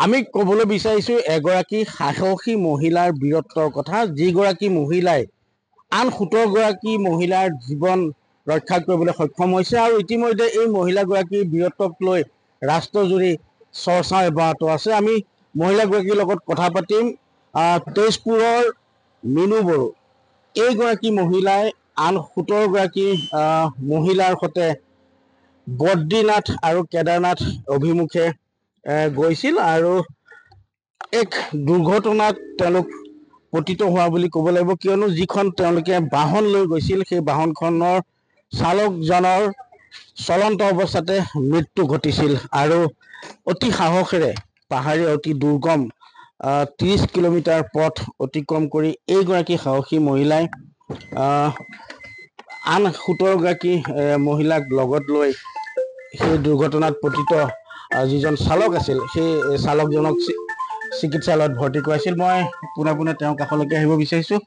আমি ক'বলৈ বিচাৰিছো এগৰাকী সাহসী মহিলাৰ বীৰত্বৰ কথা যিগৰাকী মহিলাই আন সোতৰ গৰাকী মহিলাৰ জীৱন ৰক্ষা কৰিবলৈ সক্ষম হৈছে আৰু ইতিমধ্যে এই মহিলাগৰাকীৰ বীৰত্বক লৈ ৰাষ্ট্ৰজুৰি চৰ্চা অব্যাহত আছে আমি মহিলাগৰাকীৰ লগত কথা পাতিম তেজপুৰৰ মিনু বড়ো এইগৰাকী মহিলাই আন সোতৰ সোতৰগৰাকী মহিলাৰ সৈতে বদ্ৰীনাথ আৰু কেদাৰনাথ অভিমুখে গৈছিল আৰু এক দুৰ্ঘটনাত তেওঁলোক পতিত হোৱা বুলি ক'ব লাগিব কিয়নো যিখন তেওঁলোকে বাহন লৈ গৈছিল সেই বাহনখনৰ চালকজনৰ চলন্ত অৱস্থাতে মৃত্যু ঘটিছিল আৰু অতি সাহসেৰে পাহাৰী অতি দুৰ্গম ত্ৰিছ কিলোমিটাৰ পথ অতিক্ৰম কৰি এইগৰাকী সাহসী মহিলাই আন সোতৰগৰাকী মহিলাক লগত লৈ সেই দুৰ্ঘটনাত পতিত যিজন চালক আছিল সেই চালকজনক চিকিৎসালয়ত ভৰ্তি কৰাইছিল মই পোনে পোনে তেওঁৰ কাষলৈকে আহিব বিচাৰিছোঁ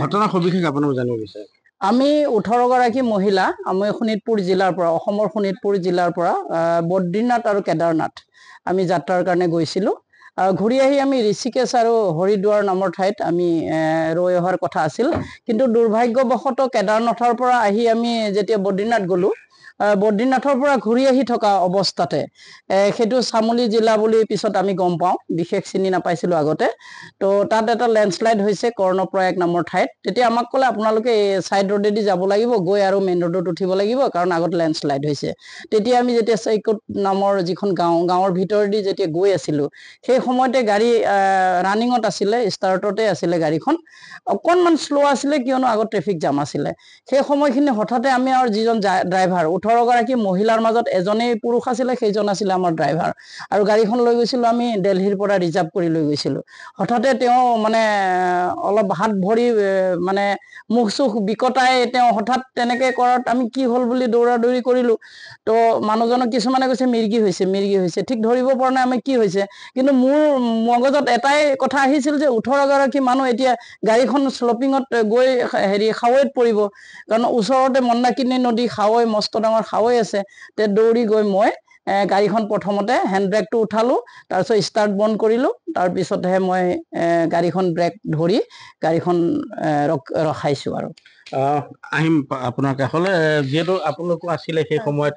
ঘটনাৰ সবিশেষ আপোনাক জানিব বিচাৰিম আমি ওঠৰগৰাকী মহিলা আমি শোণিতপুৰ জিলাৰ পৰা অসমৰ শোণিতপুৰ জিলাৰ পৰা বদ্ৰীনাথ আৰু কেদাৰনাথ আমি যাত্ৰাৰ কাৰণে গৈছিলোঁ ঘূৰি আহি আমি ঋষিকেশ আৰু হৰিদ্বাৰ নামৰ ঠাইত আমি ৰৈ অহাৰ কথা আছিল কিন্তু দুৰ্ভাগ্যবশতঃ কেদাৰনাথৰ পৰা আহি আমি যেতিয়া বদ্ৰীনাথ গ'লোঁ বদ্ৰীনাথৰ পৰা ঘূৰি আহি থকা অৱস্থাতে সেইটো চামলি জিলা বুলি পিছত আমি গম পাওঁ বিশেষ চিনি নাপাইছিলো আগতে তো তাত এটা লেণ্ডশ্লাইড হৈছে কৰ্ণপ্ৰয়াগ নামৰ ঠাইত তেতিয়া আমাক ক'লে আপোনালোকে এই ছাইড ৰোডেদি যাব লাগিব গৈ আৰু মেইন ৰোডত উঠিব লাগিব কাৰণ আগত লেণ্ডশ্লাইড হৈছে তেতিয়া আমি যেতিয়া চাইকুট নামৰ যিখন গাঁও গাঁৱৰ ভিতৰেদি যেতিয়া গৈ আছিলো সেই সময়তে গাড়ী আহ ৰানিঙত আছিলে ষ্টাৰ্টতে আছিলে গাড়ীখন অকণমান শ্ল' আছিলে কিয়নো আগত ট্ৰেফিক জাম আছিলে সেই সময়খিনি হঠাতে আমি আৰু যিজন ড্ৰাইভাৰ ওঠৰ গৰাকী মহিলাৰ মাজত এজনেই পুৰুষ আছিলে সেইজন আছিলে আমাৰ ড্ৰাইভাৰ আৰু গাড়ীখন লৈ গৈছিলো আমি দেলহিৰ পৰা ৰিজাৰ্ভ কৰি লৈ গৈছিলো হঠাতে তেওঁ মানে অলপ হাত ভৰি মানে মুখ চুখ বিকটাই তেওঁ হঠাৎ তেনেকে কৰাত আমি কি হ'ল বুলি দৌৰা দৌৰি কৰিলো তো মানুহজনক কিছুমানে কৈছে মিৰ্গী হৈছে মিৰ্গী হৈছে ঠিক ধৰিব পৰা নাই আমি কি হৈছে কিন্তু মোৰ মগজত এটাই কথা আহিছিল যে ওঠৰ গৰাকী মানুহ এতিয়া গাড়ীখন শ্লপিঙত গৈ হেৰি খাৱৈত পৰিব কাৰণ ওচৰতে মন্দাকিনী নদী খাৱৈ মস্ত ডাঙৰ ডাঙৰ খাৱৈ আছে তে দৌৰি গৈ মই গাড়ীখন প্ৰথমতে হেণ্ড ব্ৰেকটো উঠালোঁ তাৰপিছত ষ্টাৰ্ট বন্ধ কৰিলোঁ তাৰপিছতহে মই গাড়ীখন ব্ৰেক ধৰি গাড়ীখন ৰখাইছোঁ আৰু আহিম আপোনাৰ কাষলৈ যিহেতু আপোনালোকো আছিলে সেই সময়ত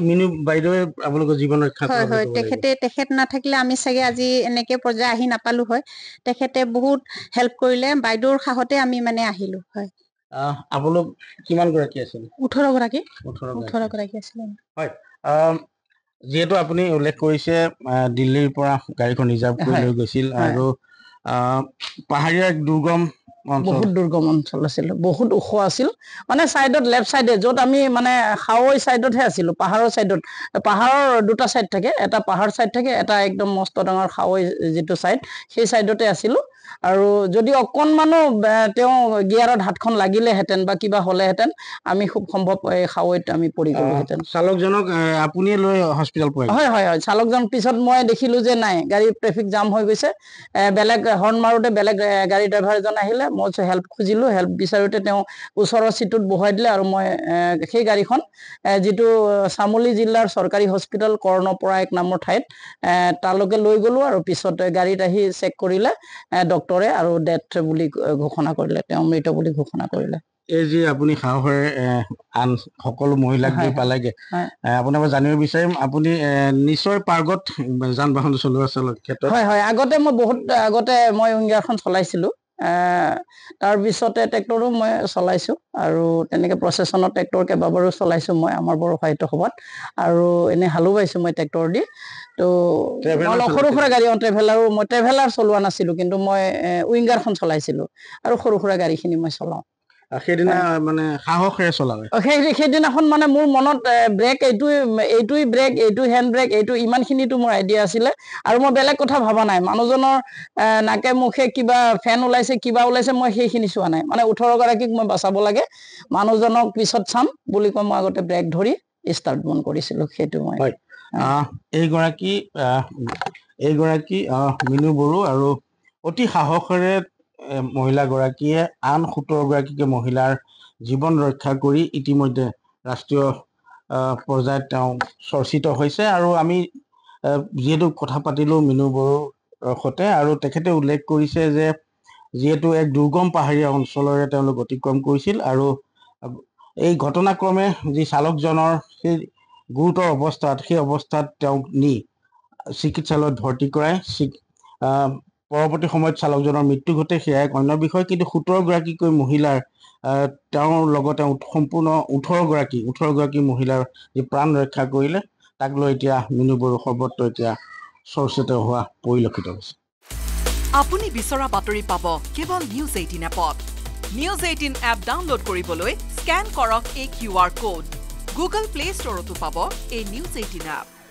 নাথাকিলে আমি চাগে আজি এনেকে পৰ্যায় আহি নাপালো হয় তেখেতে বহুত হেল্প কৰিলে বাইদেউৰ সাহতে আমি মানে আহিলো হয় যিহেতু আপুনি উল্লেখ কৰিছে দিল্লীৰ পৰা গাড়ীখন ৰিজাৰ্ভ কৰি লৈ গৈছিল আৰু পাহাৰীয়া দুৰ্গম বহুত দুৰ্গম অঞ্চল আছিল বহুত ওখ আছিল মানে চাইডত লেফ্ট চাইডে য'ত আমি মানে হাৱৈ চাইডতহে আছিলো পাহাৰৰ চাইডত পাহাৰৰ দুটা চাইড থাকে এটা পাহাৰ চাইড থাকে এটা একদম মস্ত ডাঙৰ হাৱৈ যিটো চাইড সেই চাইডতে আছিলো আৰু যদি অকনমানো তেওঁ গিয়াৰত হাতখন লাগিলেহেঁতেন বা কিবা হলেহেঁতেন আমি খুব সম্ভৱ হাৱৈত আমি পৰি গলোহেঁতেন চালকজনক আপুনিয়ে লৈ হস্পিটেল পৰি হয় হয় হয় চালকজন পিছত মই দেখিলোঁ যে নাই গাড়ী ট্ৰেফিক জাম হৈ গৈছে বেলেগ হৰ্ণ মাৰোতে বেলেগ গাড়ী ড্ৰাইভাৰ এজন আহিলে মই হেল্প খুজিলো হেল্প বিচাৰোতে তেওঁ ওচৰৰ চিটটোত বহাই দিলে আৰু মই সেই গাড়ীখন যিটো চামোলি জিলাৰ চৰকাৰী হস্পিটেল কৰ্ণপৰা এক নামৰ ঠাইত তালৈকে লৈ গলো আৰু পিছত গাড়ীত আহি চেক কৰিলে ডক্টৰে আৰু ডেথ বুলি ঘোষণা কৰিলে তেওঁ মৃত বুলি ঘোষণা কৰিলে এই যে আপুনি সাহসেৰে আন সকলো মহিলাক গৈ পালেগে আপুনি জানিব বিচাৰিম আপুনি নিশ্চয় পাৰ্গত যান বাহন চলোৱা চলোৱাৰ ক্ষেত্ৰত হয় হয় আগতে মই বহুত আগতে মই উইংগাৰখন চলাইছিলোঁ তাৰ তাৰপিছতে ট্ৰেক্টৰো মই চলাইছো আৰু তেনেকৈ প্ৰচেচনত ট্ৰেক্টৰ কেইবাবাৰো চলাইছো মই আমাৰ বড়ো সাহিত্য সভাত আৰু এনেই হালো বাইছো মই ট্ৰেক্টৰ দি তো অলপ সৰু সুৰা গাড়ী অঁ ট্ৰেভেলাৰো মই ট্ৰেভেলাৰ চলোৱা নাছিলো কিন্তু মই উইংগাৰখন চলাইছিলো আৰু সৰু সুৰা গাড়ীখিনি মই চলাওঁ সেইদিনাখন মানে মোৰ মনত ব্ৰেক এইটো এইটোৱে ব্ৰেক এইটো হেণ্ড ব্ৰেক এইটো ইমানখিনিতো মোৰ আইডিয়া আছিলে আৰু মই বেলেগ কথা ভবা নাই মানুহজনৰ নাকে মুখে কিবা ফেন ওলাইছে কিবা ওলাইছে মই সেইখিনি চোৱা নাই মানে ওঠৰগৰাকীক মই বাচাব লাগে মানুহজনক পিছত চাম বুলি কৈ মই আগতে ব্ৰেক ধৰি ষ্টাৰ্ট বন কৰিছিলো সেইটো মই এইগৰাকী এইগৰাকী মিনু বড়ো আৰু অতি সাহসেৰে মহিলা মহিলাগৰাকীয়ে আন গৰাকীকে মহিলাৰ জীৱন ৰক্ষা কৰি ইতিমধ্যে ৰাষ্ট্ৰীয় পৰ্যায়ত তেওঁ চৰ্চিত হৈছে আৰু আমি যিহেতু কথা পাতিলো মিনু বড়োৰ সৈতে আৰু তেখেতে উল্লেখ কৰিছে যে যিহেতু এক দুৰ্গম পাহাৰীয়া অঞ্চলৰে তেওঁলোক অতিক্ৰম কৰিছিল আৰু এই ঘটনাক্ৰমে যি চালকজনৰ সেই গুৰুতৰ অৱস্থাত সেই অৱস্থাত তেওঁক নি চিকিৎসালয়ত ভৰ্তি কৰাই আহ পৰৱৰ্তী সময়ত চালকজনৰ মৃত্যু ঘটে সেয়াই অন্য বিষয় কিন্তু সোতৰগৰাকীকৈ মহিলাৰ তেওঁৰ লগতে সম্পূৰ্ণ ওঠৰগৰাকী ওঠৰগৰাকী মহিলাৰ যি প্ৰাণ ৰক্ষা কৰিলে তাক লৈ এতিয়া মিনু বড়ো সৰ্বত্ৰ এতিয়া চৰ্চিত হোৱা পৰিলক্ষিত হৈছে আপুনি বিচৰা বাতৰি পাব কেৱল নিউজ এইটিন এপত নিউজ এইটিন এপ ডাউনলোড কৰিবলৈ স্কেন কৰক এই Q R code Google play ষ্টৰতো পাব এই নিউজ এইটিন এপ